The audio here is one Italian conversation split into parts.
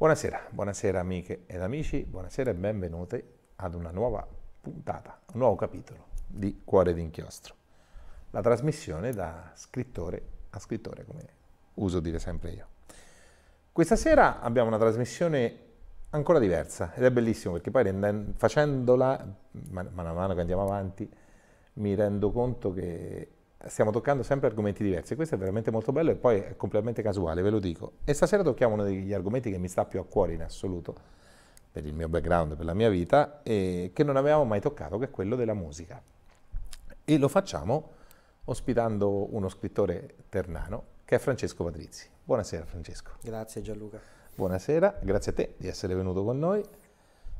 Buonasera, buonasera amiche ed amici, buonasera e benvenute ad una nuova puntata, un nuovo capitolo di Cuore d'inchiostro. La trasmissione da scrittore a scrittore, come uso dire sempre io. Questa sera abbiamo una trasmissione ancora diversa ed è bellissimo perché poi facendola, man mano a mano che andiamo avanti, mi rendo conto che stiamo toccando sempre argomenti diversi. Questo è veramente molto bello e poi è completamente casuale, ve lo dico. E stasera tocchiamo uno degli argomenti che mi sta più a cuore in assoluto, per il mio background, per la mia vita, e che non avevamo mai toccato, che è quello della musica. E lo facciamo ospitando uno scrittore ternano, che è Francesco Patrizzi. Buonasera Francesco. Grazie Gianluca. Buonasera, grazie a te di essere venuto con noi.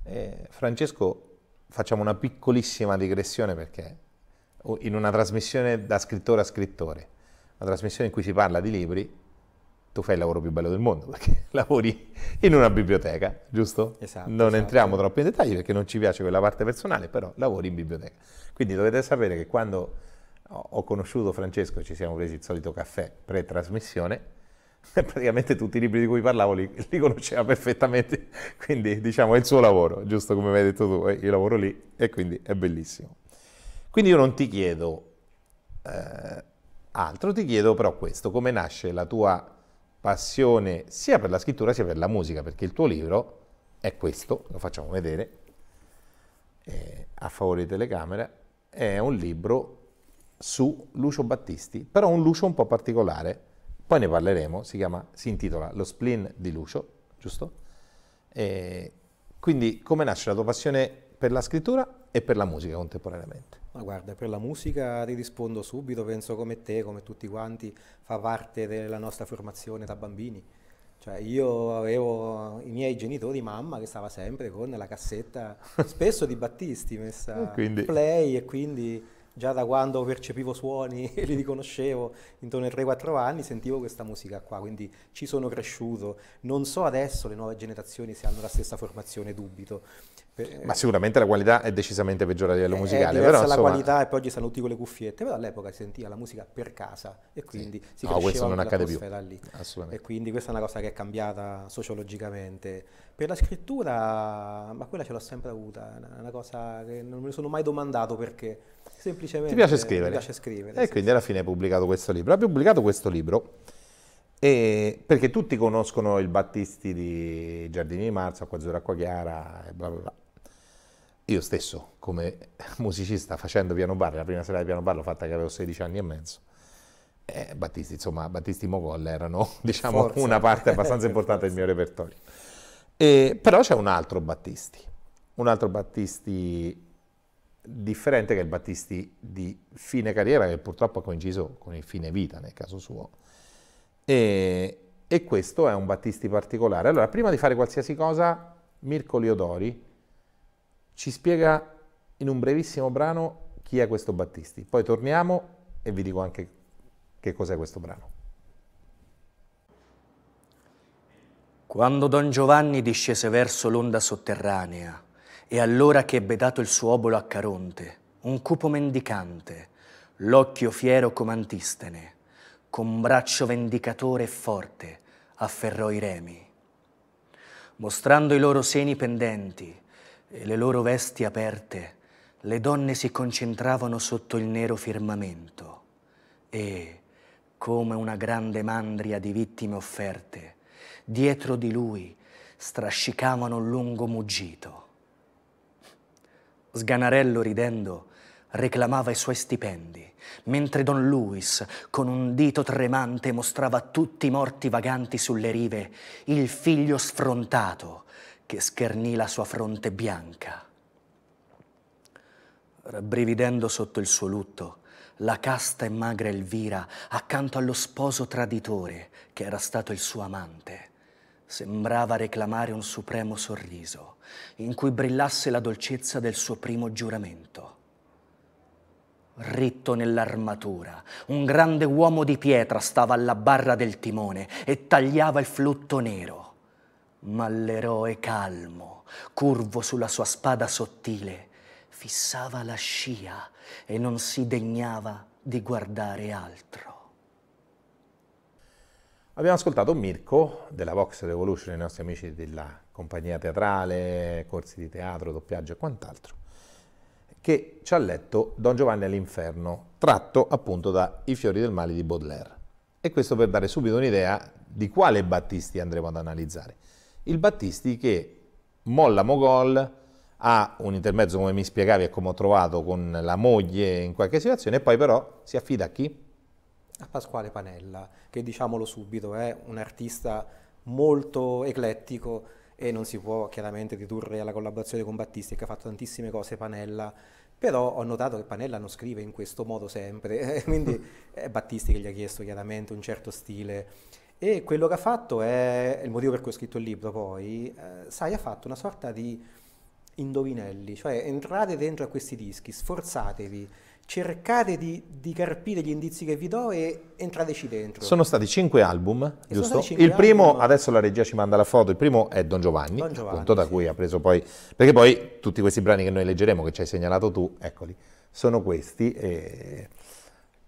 Eh, Francesco, facciamo una piccolissima digressione perché in una trasmissione da scrittore a scrittore, una trasmissione in cui si parla di libri, tu fai il lavoro più bello del mondo perché lavori in una biblioteca, giusto? Esatto. Non esatto. entriamo troppo in dettagli perché non ci piace quella parte personale, però lavori in biblioteca. Quindi dovete sapere che quando ho conosciuto Francesco, ci siamo presi il solito caffè pre-trasmissione, praticamente tutti i libri di cui parlavo li, li, conosceva perfettamente, quindi diciamo è il suo lavoro, giusto come mi hai detto tu, eh, io lavoro lì e quindi è bellissimo. Quindi io non ti chiedo eh, altro, ti chiedo però questo, come nasce la tua passione sia per la scrittura sia per la musica, perché il tuo libro è questo, lo facciamo vedere, eh, a favore di telecamera, è un libro su Lucio Battisti, però un Lucio un po' particolare, poi ne parleremo, si, chiama, si intitola Lo spleen di Lucio, giusto? E quindi come nasce la tua passione per la scrittura e per la musica contemporaneamente? Ma guarda, per la musica ti rispondo subito, penso come te, come tutti quanti, fa parte della nostra formazione da bambini. Cioè io avevo i miei genitori, mamma che stava sempre con la cassetta, spesso di Battisti messa ah, in play e quindi già da quando percepivo suoni e li riconoscevo, intorno ai 3-4 anni sentivo questa musica qua, quindi ci sono cresciuto. Non so adesso le nuove generazioni se hanno la stessa formazione, dubito. Ma sicuramente la qualità è decisamente peggiore a livello eh, musicale. È però, la insomma... qualità e poi oggi stanno tutti con le cuffiette, però all'epoca si sentiva la musica per casa e quindi sì. si no, cresceva non accade più. lì. E quindi questa è una cosa che è cambiata sociologicamente. Per la scrittura, ma quella ce l'ho sempre avuta, è una cosa che non mi sono mai domandato perché Semplicemente. Ti piace scrivere? Mi piace scrivere. E sì, quindi sì. alla fine hai pubblicato questo libro. Abbiamo pubblicato questo libro e, perché tutti conoscono il Battisti di Giardini di Marzo, Acqua Azzurra, Acqua Chiara e bla bla bla. Io stesso, come musicista, facendo piano bar, la prima sera di piano bar l'ho fatta che avevo 16 anni e mezzo, eh, Battisti, insomma, Battisti Mogol erano, diciamo, una parte abbastanza importante del mio repertorio. E, però c'è un altro Battisti, un altro Battisti differente che il Battisti di fine carriera, che purtroppo ha coinciso con il fine vita nel caso suo. E, e questo è un Battisti particolare. Allora, prima di fare qualsiasi cosa, Mirko Liodori ci spiega in un brevissimo brano chi è questo Battisti. Poi torniamo e vi dico anche che cos'è questo brano. Quando Don Giovanni discese verso l'onda sotterranea, e allora che ebbe dato il suo obolo a Caronte, un cupo mendicante, l'occhio fiero come Antistene, con braccio vendicatore e forte, afferrò i remi. Mostrando i loro seni pendenti e le loro vesti aperte, le donne si concentravano sotto il nero firmamento e, come una grande mandria di vittime offerte, dietro di lui strascicavano un lungo muggito. Sganarello ridendo reclamava i suoi stipendi, mentre Don Luis, con un dito tremante, mostrava a tutti i morti vaganti sulle rive il figlio sfrontato che schernì la sua fronte bianca. Rabbrividendo sotto il suo lutto, la casta e magra Elvira, accanto allo sposo traditore che era stato il suo amante, sembrava reclamare un supremo sorriso, in cui brillasse la dolcezza del suo primo giuramento. Ritto nell'armatura, un grande uomo di pietra stava alla barra del timone e tagliava il flutto nero. Ma l'eroe calmo, curvo sulla sua spada sottile, fissava la scia e non si degnava di guardare altro. Abbiamo ascoltato Mirko della Vox Revolution, i nostri amici della compagnia teatrale, corsi di teatro, doppiaggio e quant'altro, che ci ha letto Don Giovanni all'inferno, tratto appunto da I fiori del male di Baudelaire. E questo per dare subito un'idea di quale Battisti andremo ad analizzare. Il Battisti che molla Mogol, ha un intermezzo come mi spiegavi e come ho trovato con la moglie in qualche situazione e poi però si affida a chi? a Pasquale Panella, che diciamolo subito è un artista molto eclettico e non si può chiaramente ridurre alla collaborazione con Battisti che ha fatto tantissime cose Panella, però ho notato che Panella non scrive in questo modo sempre, eh, quindi è Battisti che gli ha chiesto chiaramente un certo stile e quello che ha fatto è, il motivo per cui ho scritto il libro poi, eh, sai ha fatto una sorta di indovinelli, cioè entrate dentro a questi dischi, sforzatevi, cercate di, di, carpire gli indizi che vi do e entrateci dentro. Sono stati cinque album, giusto? Cinque il primo, album. adesso la regia ci manda la foto, il primo è Don Giovanni, Don Giovanni appunto, sì. da cui ha preso poi... Perché poi tutti questi brani che noi leggeremo, che ci hai segnalato tu, eccoli, sono questi. E...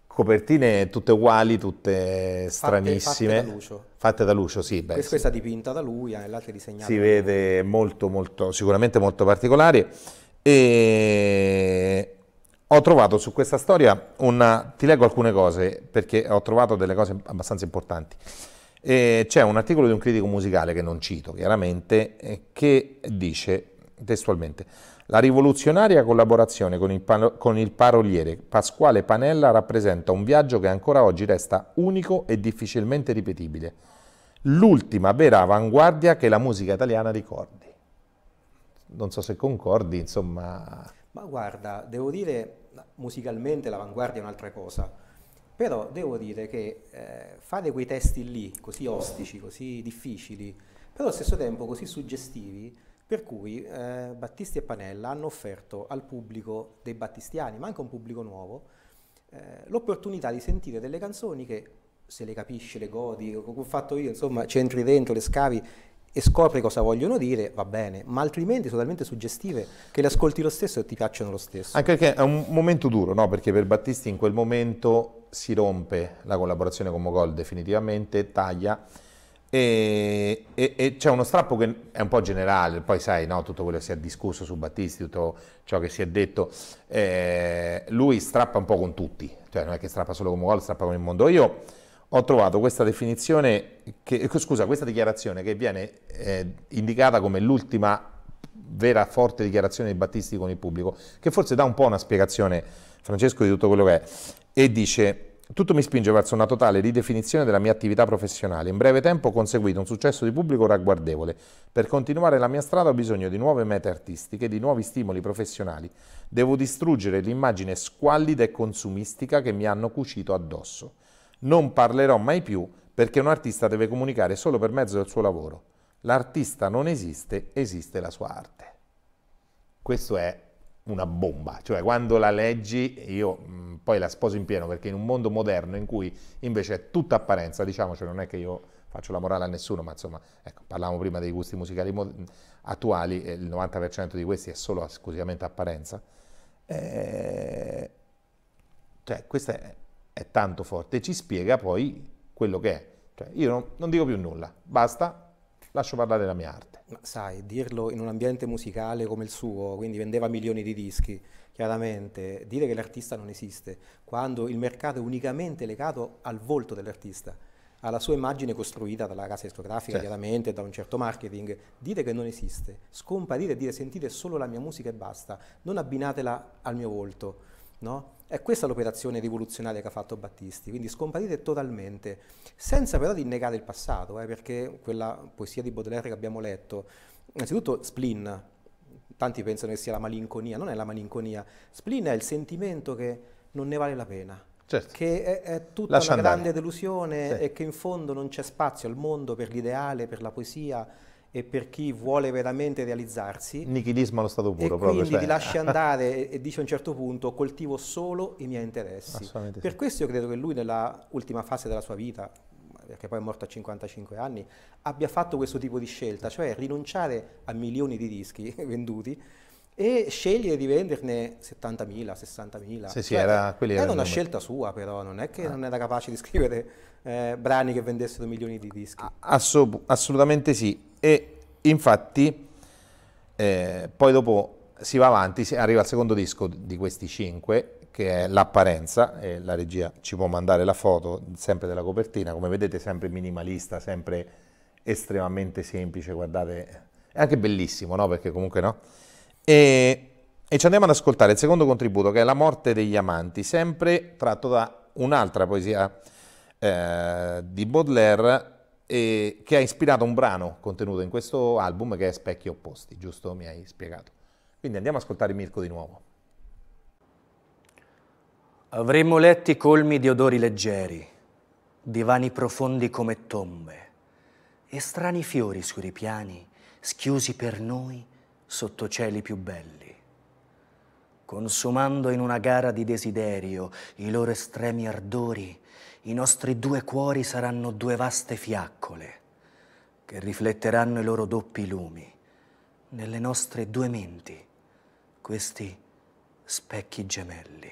Copertine tutte uguali, tutte stranissime. Fatte, fatte da Lucio. Fatte da Lucio, sì. Beh, questa sì. dipinta da lui, eh, l'altra disegnata. Si vede molto, molto, sicuramente molto particolare. E ho trovato su questa storia una... ti leggo alcune cose perché ho trovato delle cose abbastanza importanti. Eh, c'è un articolo di un critico musicale che non cito chiaramente eh, che dice testualmente la rivoluzionaria collaborazione con il, palo- con il paroliere Pasquale Panella rappresenta un viaggio che ancora oggi resta unico e difficilmente ripetibile. L'ultima vera avanguardia che la musica italiana ricordi. Non so se concordi, insomma... Ma guarda, devo dire musicalmente l'avanguardia è un'altra cosa, però devo dire che eh, fare quei testi lì, così ostici, così difficili, però allo stesso tempo così suggestivi, per cui eh, Battisti e Panella hanno offerto al pubblico dei battistiani, ma anche a un pubblico nuovo, eh, l'opportunità di sentire delle canzoni che se le capisci, le godi, come ho fatto io, insomma, ci entri dentro, le scavi e scopri cosa vogliono dire, va bene, ma altrimenti sono talmente suggestive che le ascolti lo stesso e ti piacciono lo stesso. Anche perché è un momento duro, no? Perché per Battisti in quel momento si rompe la collaborazione con Mogol definitivamente, taglia e, e, e c'è uno strappo che è un po' generale, poi sai, no? Tutto quello che si è discusso su Battisti, tutto ciò che si è detto, eh, lui strappa un po' con tutti, cioè non è che strappa solo con Mogol, strappa con il mondo. Io ho trovato questa definizione, che, eh, scusa, questa dichiarazione che viene eh, indicata come l'ultima vera forte dichiarazione di Battisti con il pubblico, che forse dà un po' una spiegazione, Francesco, di tutto quello che è, e dice... Tutto mi spinge verso una totale ridefinizione della mia attività professionale. In breve tempo ho conseguito un successo di pubblico ragguardevole. Per continuare la mia strada ho bisogno di nuove mete artistiche, di nuovi stimoli professionali. Devo distruggere l'immagine squallida e consumistica che mi hanno cucito addosso non parlerò mai più perché un artista deve comunicare solo per mezzo del suo lavoro. L'artista non esiste, esiste la sua arte. Questo è una bomba, cioè quando la leggi io mh, mm, poi la sposo in pieno perché in un mondo moderno in cui invece è tutta apparenza, diciamoci, non è che io faccio la morale a nessuno, ma insomma, ecco, parlavamo prima dei gusti musicali attuali, e il 90% di questi è solo esclusivamente apparenza. Eh, cioè, questa è è tanto forte, ci spiega poi quello che è. Cioè, io non, non dico più nulla, basta, lascio parlare la mia arte. Ma sai, dirlo in un ambiente musicale come il suo, quindi vendeva milioni di dischi, chiaramente, dire che l'artista non esiste, quando il mercato è unicamente legato al volto dell'artista, alla sua immagine costruita dalla casa discografica, certo. chiaramente, da un certo marketing, dire che non esiste, scomparire e dire sentite solo la mia musica e basta, non abbinatela al mio volto, no? È questa l'operazione rivoluzionaria che ha fatto Battisti, quindi scomparire totalmente, senza però rinnegare il passato, eh, perché quella poesia di Baudelaire che abbiamo letto, innanzitutto Splin, tanti pensano che sia la malinconia, non è la malinconia, Splin è il sentimento che non ne vale la pena, Certo. che è, è tutta Lascia una andare. grande delusione sì. e che in fondo non c'è spazio al mondo per l'ideale, per la poesia, e per chi vuole veramente realizzarsi. Nichilismo allo stato puro. E proprio, quindi cioè. ti lascia andare e dice a un certo punto coltivo solo i miei interessi. Per sì. questo io credo che lui nella ultima fase della sua vita, perché poi è morto a 55 anni, abbia fatto questo tipo di scelta, cioè rinunciare a milioni di dischi venduti e scegliere di venderne 70.000, 60.000. Sì, cioè, sì, era, era una scelta sua però, non è che ah. non era capace di scrivere eh, brani che vendessero milioni di dischi. Assolut assolutamente sì. E infatti eh, poi dopo si va avanti, si arriva al secondo disco di questi cinque, che è l'apparenza, e la regia ci può mandare la foto sempre della copertina, come vedete sempre minimalista, sempre estremamente semplice, guardate, è anche bellissimo, no? Perché comunque no? E, e ci andiamo ad ascoltare il secondo contributo, che è La morte degli amanti, sempre tratto da un'altra poesia eh, di Baudelaire, eh, che ha ispirato un brano contenuto in questo album che è Specchi Opposti, giusto? Mi hai spiegato. Quindi andiamo a ascoltare Mirko di nuovo. Avremmo letti colmi di odori leggeri, divani profondi come tombe e strani fiori sui ripiani schiusi per noi sotto cieli più belli, consumando in una gara di desiderio i loro estremi ardori i nostri due cuori saranno due vaste fiaccole che rifletteranno i loro doppi lumi nelle nostre due menti, questi specchi gemelli.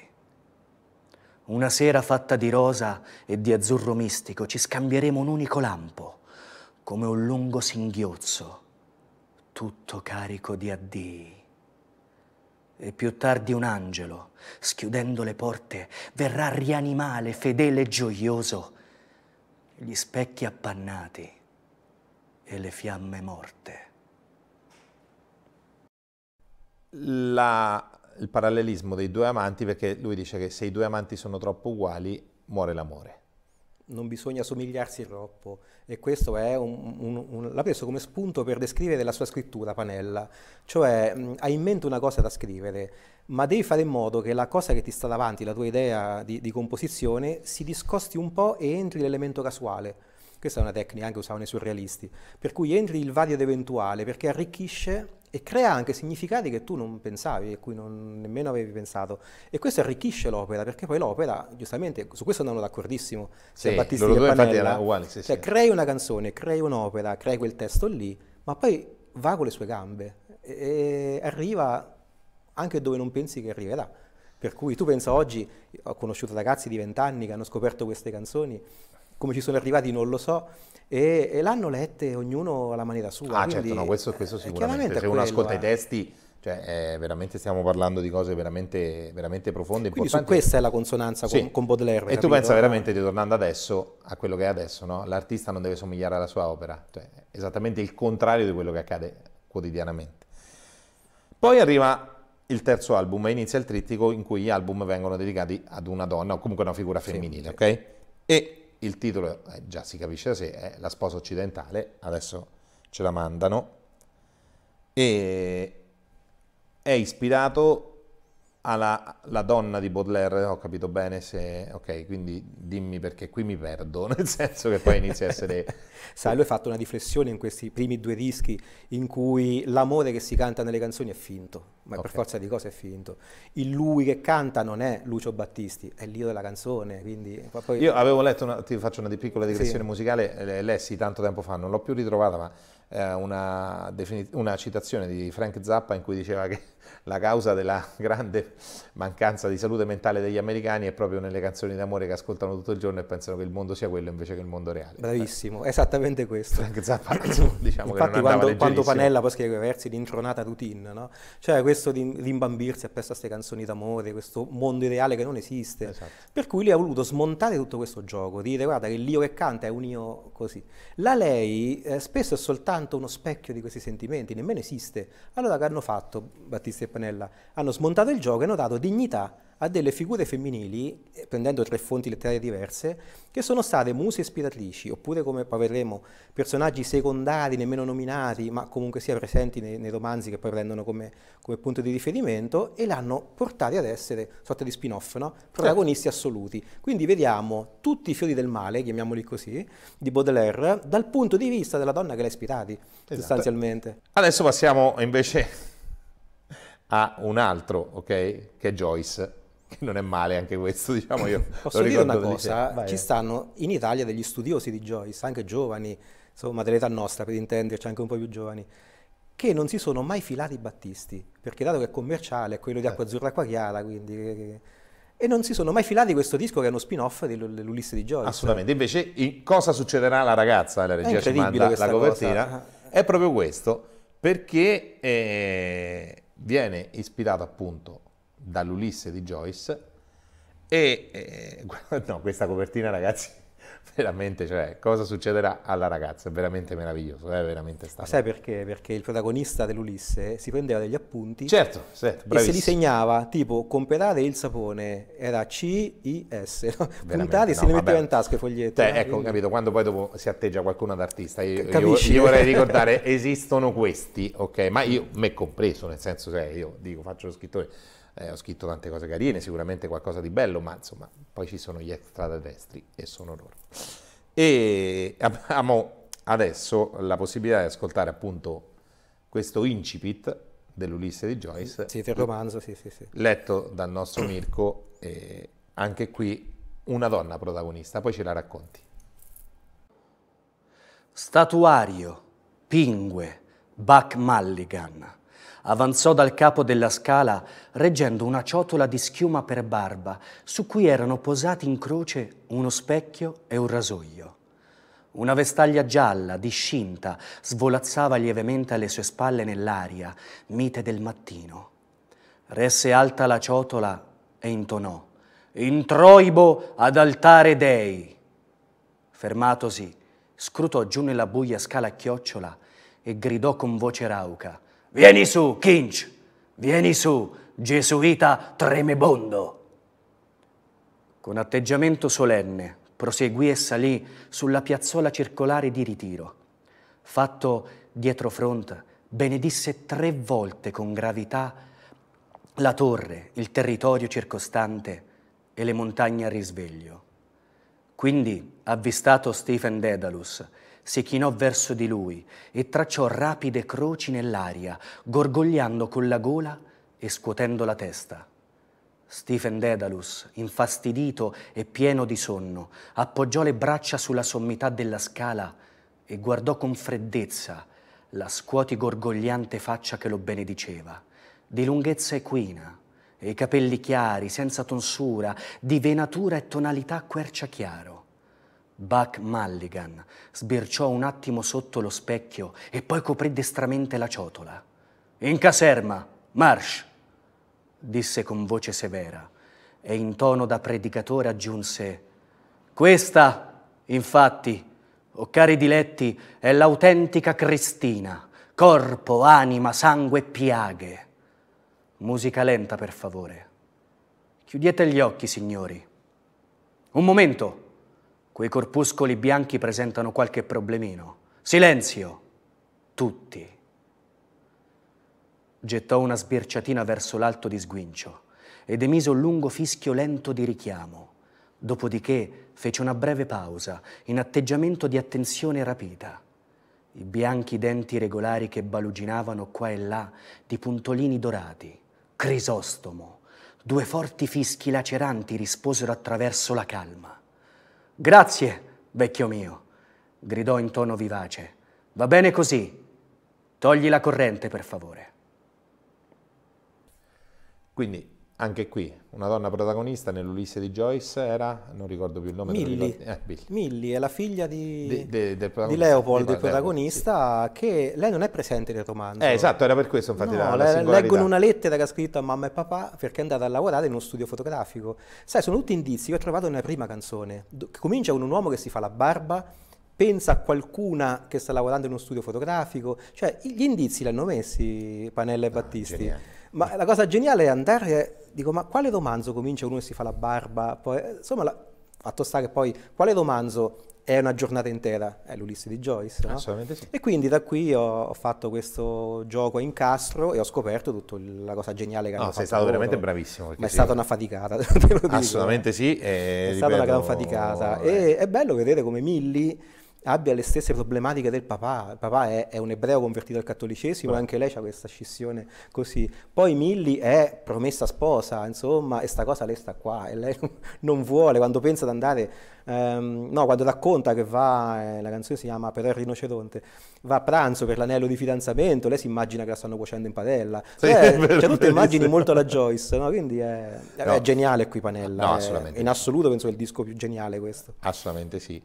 Una sera fatta di rosa e di azzurro mistico ci scambieremo un unico lampo, come un lungo singhiozzo, tutto carico di addii e più tardi un angelo, schiudendo le porte, verrà a rianimare fedele e gioioso gli specchi appannati e le fiamme morte. La, il parallelismo dei due amanti, perché lui dice che se i due amanti sono troppo uguali, muore l'amore non bisogna somigliarsi troppo e questo è un, un, un, l'ha preso come spunto per descrivere la sua scrittura Panella, cioè mh, hai in mente una cosa da scrivere, ma devi fare in modo che la cosa che ti sta davanti, la tua idea di, di composizione, si discosti un po' e entri l'elemento casuale. Questa è una tecnica che usavano i surrealisti. Per cui entri il vario ed eventuale perché arricchisce e crea anche significati che tu non pensavi e cui non nemmeno avevi pensato. E questo arricchisce l'opera, perché poi l'opera, giustamente, su questo andavano d'accordissimo, sì, sia Battisti che Panella, uguale, sì, cioè sì. crei una canzone, crei un'opera, crei quel testo lì, ma poi va con le sue gambe e arriva anche dove non pensi che arriverà. Per cui tu pensa oggi, ho conosciuto ragazzi di vent'anni che hanno scoperto queste canzoni come ci sono arrivati non lo so, e, e l'hanno lette ognuno alla maniera sua. Ah quindi, certo, no, questo, questo eh, sicuramente, se uno ascolta eh. i testi... Cioè, eh, veramente stiamo parlando di cose veramente, veramente profonde. Quindi su questa è la consonanza sì. con, Baudelaire. E capito? tu pensa veramente, ritornando adesso, a quello che è adesso, no? l'artista non deve somigliare alla sua opera, cioè, esattamente il contrario di quello che accade quotidianamente. Poi arriva il terzo album e inizia il trittico in cui gli album vengono dedicati ad una donna o comunque a una figura femminile, sì, sì. ok? E il titolo eh, già si capisce da sé, è La sposa occidentale, adesso ce la mandano, e è ispirato alla, alla, donna di Baudelaire, ho capito bene se... Ok, quindi dimmi perché qui mi perdo, nel senso che poi inizia a essere... Sai, lui ha fatto una riflessione in questi primi due dischi in cui l'amore che si canta nelle canzoni è finto, ma okay. per forza di cose è finto. Il lui che canta non è Lucio Battisti, è l'io della canzone, quindi... Poi... Io avevo letto, una, ti faccio una piccola digressione sì. musicale, eh, lessi tanto tempo fa, non l'ho più ritrovata, ma eh, una, defini- una citazione di Frank Zappa in cui diceva che la causa della grande mancanza di salute mentale degli americani è proprio nelle canzoni d'amore che ascoltano tutto il giorno e pensano che il mondo sia quello invece che il mondo reale. Bravissimo, eh. esattamente questo. Zappa, diciamo, diciamo Infatti quando, quando, Panella poi scrive versi di intronata routine, no? cioè questo di rimbambirsi appresso a queste canzoni d'amore, questo mondo ideale che non esiste. Esatto. Per cui lui ha voluto smontare tutto questo gioco, dire guarda che l'io che canta è un io così. La lei eh, spesso è soltanto uno specchio di questi sentimenti, nemmeno esiste. Allora che hanno fatto Battista? Battisti e Pannella hanno smontato il gioco e hanno dato dignità a delle figure femminili, eh, prendendo tre fonti letterarie diverse, che sono state muse ispiratrici, oppure come poi vedremo personaggi secondari, nemmeno nominati, ma comunque sia presenti nei, nei romanzi che poi prendono come, come, punto di riferimento, e l'hanno portati ad essere, sorta di spin-off, no? Eh. protagonisti assoluti. Quindi vediamo tutti i fiori del male, chiamiamoli così, di Baudelaire, dal punto di vista della donna che l'ha ispirati, esatto. sostanzialmente. Adesso passiamo invece a un altro, ok? Che è Joyce, che non è male anche questo, diciamo io. Posso dire una cosa? Ci eh. stanno in Italia degli studiosi di Joyce, anche giovani, insomma dell'età nostra per intenderci, anche un po' più giovani, che non si sono mai filati i Battisti, perché dato che è commerciale, è quello di Acqua eh. Azzurra Acqua Chiara, quindi eh, e non si sono mai filati questo disco che è uno spin-off dell'Ulisse di Joyce. Assolutamente, invece in cosa succederà alla ragazza, la regia ci manda la copertina, cosa. è proprio questo, perché eh, viene ispirato appunto dall'Ulisse di Joyce e eh, no, questa copertina ragazzi veramente, cioè, cosa succederà alla ragazza? È veramente meraviglioso, è eh, veramente stato. Sai perché? Perché il protagonista dell'Ulisse si prendeva degli appunti certo, certo e si disegnava, tipo, comprare il sapone, era C-I-S, no? puntati e se no, li metteva in tasca i foglietti. Te, cioè, Ecco, Quindi... capito, quando poi dopo si atteggia qualcuno ad artista, io, io, io vorrei ricordare, esistono questi, ok? Ma io, me compreso, nel senso, cioè, io dico, faccio lo scrittore, eh, ho scritto tante cose carine, sicuramente qualcosa di bello, ma insomma, poi ci sono gli extraterrestri e sono loro. E abbiamo adesso la possibilità di ascoltare appunto questo incipit dell'Ulisse di Joyce. Sì, del romanzo, sì, sì, sì. Letto dal nostro Mirko, e anche qui una donna protagonista, poi ce la racconti. Statuario, Pingue, Buck Mulligan Avanzò dal capo della scala reggendo una ciotola di schiuma per barba, su cui erano posati in croce uno specchio e un rasoio. Una vestaglia gialla, discinta, svolazzava lievemente alle sue spalle nell'aria, mite del mattino. Resse alta la ciotola e intonò «Introibo ad altare dei!» Fermatosi, scrutò giù nella buia scala a chiocciola e gridò con voce rauca Vieni su, Kinch, vieni su, gesuita tremebondo. Con atteggiamento solenne proseguì e salì sulla piazzola circolare di ritiro. Fatto dietro front, benedisse tre volte con gravità la torre, il territorio circostante e le montagne a risveglio. Quindi, avvistato Stephen Dedalus, si chinò verso di lui e tracciò rapide croci nell'aria, gorgogliando con la gola e scuotendo la testa. Stephen Dedalus, infastidito e pieno di sonno, appoggiò le braccia sulla sommità della scala e guardò con freddezza la scuoti gorgogliante faccia che lo benediceva, di lunghezza equina, e i capelli chiari, senza tonsura, di venatura e tonalità quercia chiaro. Buck Mulligan sbirciò un attimo sotto lo specchio e poi coprì destramente la ciotola. In caserma, marsh! disse con voce severa e in tono da predicatore aggiunse Questa, infatti, o cari diletti, è l'autentica Cristina, corpo, anima, sangue e piaghe. Musica lenta, per favore. Chiudete gli occhi, signori. Un momento, Quei corpuscoli bianchi presentano qualche problemino. Silenzio! Tutti. Gettò una sbirciatina verso l'alto di sguincio ed emise un lungo fischio lento di richiamo. Dopodiché fece una breve pausa, in atteggiamento di attenzione rapita. I bianchi denti regolari che baluginavano qua e là di puntolini dorati. Crisostomo. Due forti fischi laceranti risposero attraverso la calma. Grazie, vecchio mio, gridò in tono vivace. Va bene così. Togli la corrente, per favore. Quindi anche qui, una donna protagonista nell'Ulisse di Joyce era, non ricordo più il nome. Millie, eh, Millie è la figlia di, de, de, de di Leopold, il protagonista, sì. che lei non è presente nel romanzo. Eh, esatto, era per questo infatti no, la, la Leggono una lettera che ha scritto a mamma e papà perché è andata a lavorare in uno studio fotografico. Sai, sono tutti indizi che ho trovato nella prima canzone, che comincia con un uomo che si fa la barba, pensa a qualcuna che sta lavorando in uno studio fotografico, cioè gli indizi li hanno messi Panella e ah, Battisti. Geniale. Ma la cosa geniale è andare, dico, ma quale romanzo comincia uno e si fa la barba? Poi, eh, insomma, la, fatto sta che poi, quale romanzo è una giornata intera? È l'Ulisse di Joyce. No? Assolutamente sì. E quindi da qui ho, ho, fatto questo gioco a incastro e ho scoperto tutta la cosa geniale che no, hanno sei fatto. Sei stato loro. veramente bravissimo. Ma è stata una faticata, Assolutamente sì. è ripeto, stata una gran faticata. Oh, e è bello vedere come Milli abbia le stesse problematiche del papà. Il papà è, è un ebreo convertito al cattolicesimo, Beh. anche lei ha questa scissione così. Poi Milly è promessa sposa, insomma, e sta cosa lei sta qua e lei non vuole, quando pensa ad andare, ehm, no, quando racconta che va, eh, la canzone si chiama Però il rinoceronte, va a pranzo per l'anello di fidanzamento, lei si immagina che la stanno cuocendo in padella. Sì, eh, c'è cioè, tutte immagini molto alla Joyce, no? Quindi è, no. è geniale qui Panella. No, è, In assoluto penso che è il disco più geniale questo. Assolutamente sì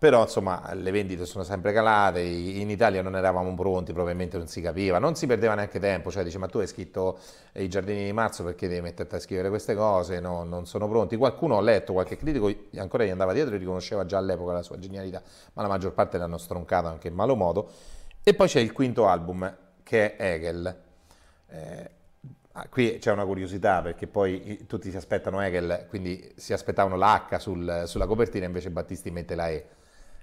però insomma le vendite sono sempre calate, in Italia non eravamo pronti, probabilmente non si capiva, non si perdeva neanche tempo, cioè dice ma tu hai scritto i giardini di marzo perché devi metterti a scrivere queste cose, no, non sono pronti, qualcuno ha letto, qualche critico ancora gli andava dietro e riconosceva già all'epoca la sua genialità, ma la maggior parte l'hanno stroncato anche in malo modo, e poi c'è il quinto album che è Hegel. Eh, ah, qui c'è una curiosità perché poi tutti si aspettano Hegel, quindi si aspettavano l'H sul, sulla copertina, invece Battisti mette la E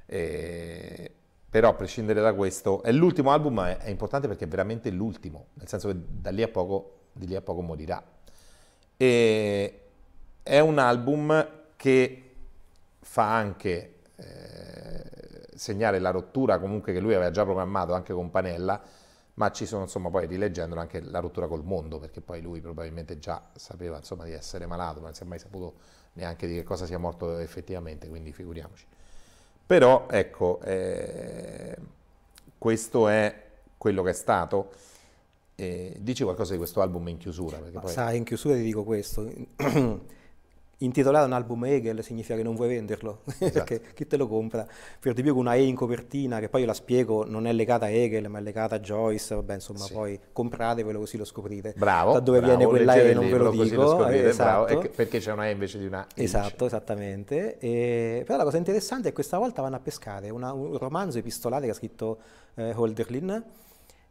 eh, però a prescindere da questo, è l'ultimo album, ma è, importante perché è veramente l'ultimo, nel senso che da lì a poco, lì a poco morirà. E è un album che fa anche eh, segnare la rottura comunque che lui aveva già programmato anche con Panella, ma ci sono insomma poi rileggendolo anche la rottura col mondo, perché poi lui probabilmente già sapeva insomma di essere malato, ma non si è mai saputo neanche di che cosa sia morto effettivamente, quindi figuriamoci. Però ecco, eh, questo è quello che è stato. Eh, dici qualcosa di questo album in chiusura? Poi... Sai, in chiusura ti dico questo. Intitolare un album Hegel significa che non vuoi venderlo, esatto. perché chi te lo compra? Per di più con una E in copertina, che poi io la spiego, non è legata a Hegel, ma è legata a Joyce, vabbè, insomma, sì. poi compratevelo così lo scoprite. Bravo. Da dove bravo, viene quella E non ve lo dico. Lo scoprite, esatto. perché c'è una E invece di una E. Esatto, esattamente. E, però la cosa interessante è che questa volta vanno a pescare una, un romanzo epistolare che ha scritto eh, Holderlin,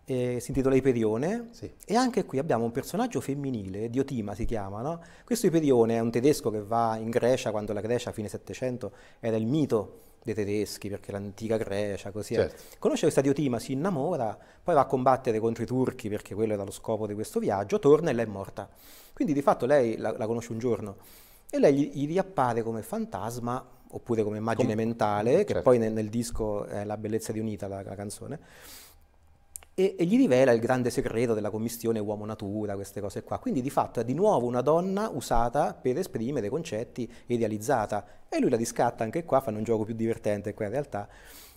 eh, si intitola Iperione sì. e anche qui abbiamo un personaggio femminile, Diotima si chiama, no? questo Iperione è un tedesco che va in Grecia quando la Grecia a fine Settecento era il mito dei tedeschi perché l'antica Grecia così certo. è. conosce questa Diotima, si innamora, poi va a combattere contro i turchi perché quello era lo scopo di questo viaggio, torna e lei è morta. Quindi di fatto lei la, la conosce un giorno e lei gli, gli riappare come fantasma oppure come immagine Com mentale, mm, certo. che poi nel, nel disco è La bellezza di Unita la, la canzone e, e, gli rivela il grande segreto della commissione uomo-natura, queste cose qua. Quindi di fatto è di nuovo una donna usata per esprimere concetti idealizzata e lui la riscatta anche qua, fanno un gioco più divertente qua in realtà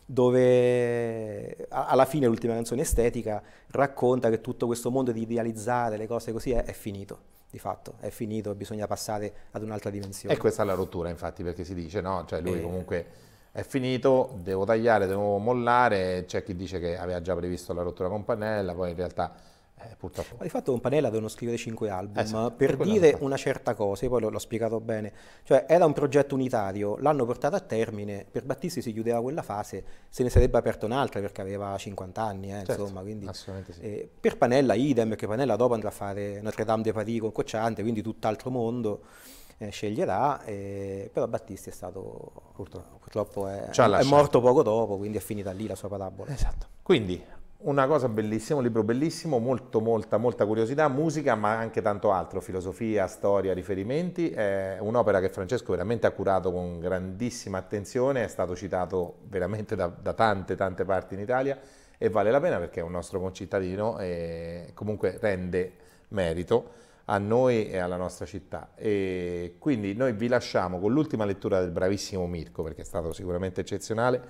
dove alla fine l'ultima canzone estetica racconta che tutto questo mondo di idealizzare le cose così è, è finito di fatto è finito bisogna passare ad un'altra dimensione. E questa è la rottura, infatti, perché si dice, no? Cioè lui eh, comunque è finito, devo tagliare, devo mollare, c'è chi dice che aveva già previsto la rottura con Pannella, poi in realtà eh, purtroppo. Ma di fatto con Panella devono scrivere cinque album esatto, per dire una certa cosa, e poi l'ho, l'ho spiegato bene, cioè era un progetto unitario, l'hanno portato a termine, per Battisti si chiudeva quella fase, se ne sarebbe aperta un'altra perché aveva 50 anni, eh, certo, insomma, quindi, assolutamente sì. Eh, per Panella idem, perché Panella dopo andrà a fare Notre Dame de Paris con Cocciante, quindi tutt'altro mondo eh, sceglierà, eh, però Battisti è stato purtroppo, purtroppo è, è, morto poco dopo, quindi è finita lì la sua parabola. Esatto. Quindi una cosa bellissima, un libro bellissimo, molto, molta, molta curiosità, musica, ma anche tanto altro, filosofia, storia, riferimenti. È un'opera che Francesco veramente ha curato con grandissima attenzione, è stato citato veramente da, da tante, tante parti in Italia e vale la pena perché è un nostro concittadino e comunque rende merito a noi e alla nostra città. E quindi noi vi lasciamo con l'ultima lettura del bravissimo Mirko, perché è stato sicuramente eccezionale,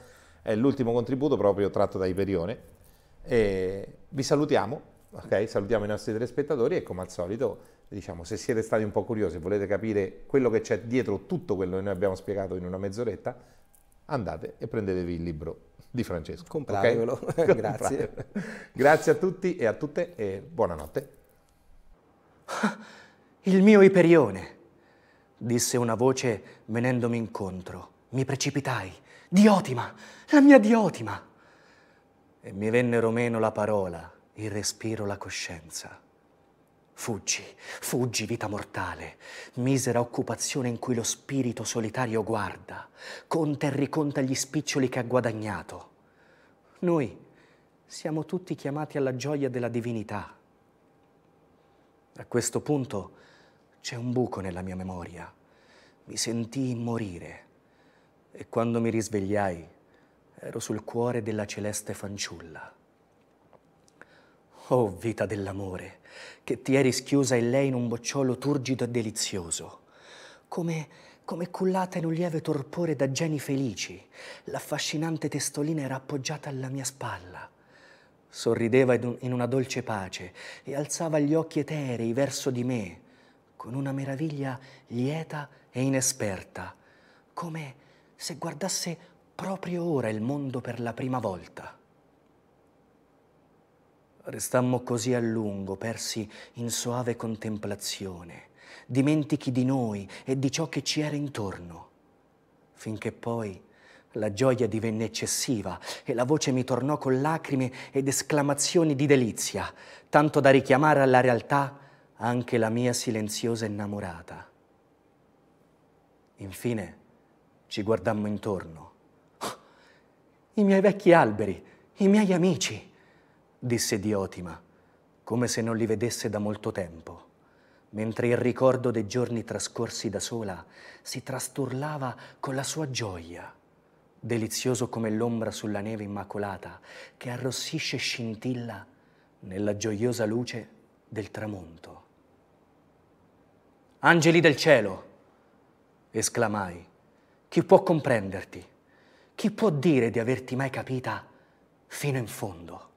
è l'ultimo contributo proprio tratto da Iperione. E vi salutiamo, okay? salutiamo i nostri telespettatori e come al solito diciamo, se siete stati un po' curiosi e volete capire quello che c'è dietro tutto quello che noi abbiamo spiegato in una mezz'oretta, andate e prendetevi il libro di Francesco. Compratevelo, okay? grazie. Grazie a tutti e a tutte e buonanotte. Il mio Iperione! disse una voce venendomi incontro. Mi precipitai. Diotima! La mia Diotima! E mi vennero meno la parola, il respiro, la coscienza. Fuggi, fuggi vita mortale, misera occupazione in cui lo spirito solitario guarda, conta e riconta gli spiccioli che ha guadagnato. Noi siamo tutti chiamati alla gioia della divinità, a questo punto c'è un buco nella mia memoria. Mi sentii morire e quando mi risvegliai ero sul cuore della celeste fanciulla. Oh vita dell'amore, che ti eri schiusa in lei in un bocciolo turgido e delizioso, come, come cullata in un lieve torpore da geni felici, l'affascinante testolina era appoggiata alla mia spalla Sorrideva in una dolce pace e alzava gli occhi eterei verso di me, con una meraviglia lieta e inesperta, come se guardasse proprio ora il mondo per la prima volta. Restammo così a lungo, persi in soave contemplazione, dimentichi di noi e di ciò che ci era intorno, finché poi la gioia divenne eccessiva e la voce mi tornò con lacrime ed esclamazioni di delizia, tanto da richiamare alla realtà anche la mia silenziosa innamorata. Infine ci guardammo intorno. Oh, I miei vecchi alberi, i miei amici, disse Diotima, come se non li vedesse da molto tempo mentre il ricordo dei giorni trascorsi da sola si trasturlava con la sua gioia delizioso come l'ombra sulla neve immacolata che arrossisce e scintilla nella gioiosa luce del tramonto. Angeli del cielo, esclamai, chi può comprenderti? Chi può dire di averti mai capita fino in fondo?